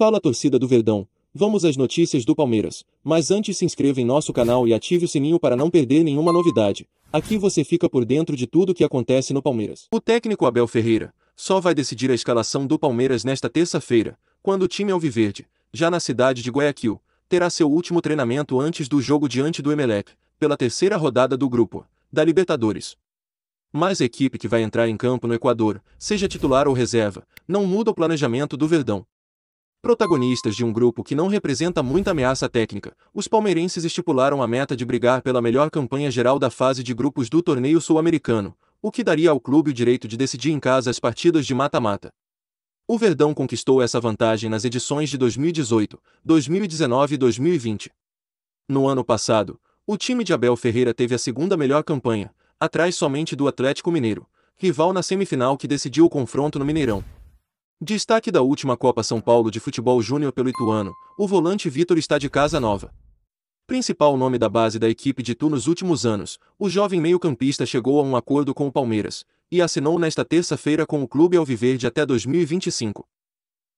Fala torcida do Verdão, vamos às notícias do Palmeiras, mas antes se inscreva em nosso canal e ative o sininho para não perder nenhuma novidade. Aqui você fica por dentro de tudo o que acontece no Palmeiras. O técnico Abel Ferreira só vai decidir a escalação do Palmeiras nesta terça-feira, quando o time Alviverde, já na cidade de Guayaquil, terá seu último treinamento antes do jogo diante do Emelec, pela terceira rodada do grupo, da Libertadores. Mas a equipe que vai entrar em campo no Equador, seja titular ou reserva, não muda o planejamento do Verdão, Protagonistas de um grupo que não representa muita ameaça técnica, os palmeirenses estipularam a meta de brigar pela melhor campanha geral da fase de grupos do torneio sul-americano, o que daria ao clube o direito de decidir em casa as partidas de mata-mata. O Verdão conquistou essa vantagem nas edições de 2018, 2019 e 2020. No ano passado, o time de Abel Ferreira teve a segunda melhor campanha, atrás somente do Atlético Mineiro, rival na semifinal que decidiu o confronto no Mineirão. Destaque da última Copa São Paulo de Futebol Júnior pelo Ituano, o volante Vitor está de casa nova. Principal nome da base da equipe de Tu nos últimos anos, o jovem meio-campista chegou a um acordo com o Palmeiras e assinou nesta terça-feira com o clube alviverde até 2025.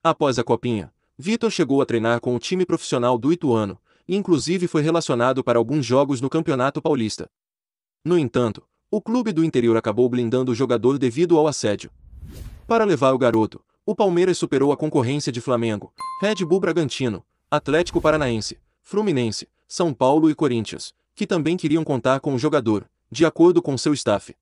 Após a copinha, Vitor chegou a treinar com o time profissional do Ituano e inclusive foi relacionado para alguns jogos no Campeonato Paulista. No entanto, o clube do interior acabou blindando o jogador devido ao assédio. Para levar o garoto, o Palmeiras superou a concorrência de Flamengo, Red Bull Bragantino, Atlético Paranaense, Fluminense, São Paulo e Corinthians, que também queriam contar com o jogador, de acordo com seu staff.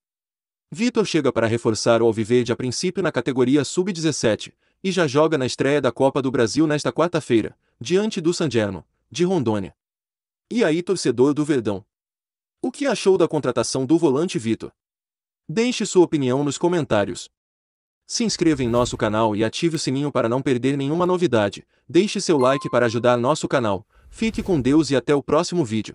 Vitor chega para reforçar o Alviverde a princípio na categoria Sub-17 e já joga na estreia da Copa do Brasil nesta quarta-feira, diante do Sangerno, de Rondônia. E aí, torcedor do Verdão? O que achou da contratação do volante Vitor? Deixe sua opinião nos comentários. Se inscreva em nosso canal e ative o sininho para não perder nenhuma novidade. Deixe seu like para ajudar nosso canal. Fique com Deus e até o próximo vídeo.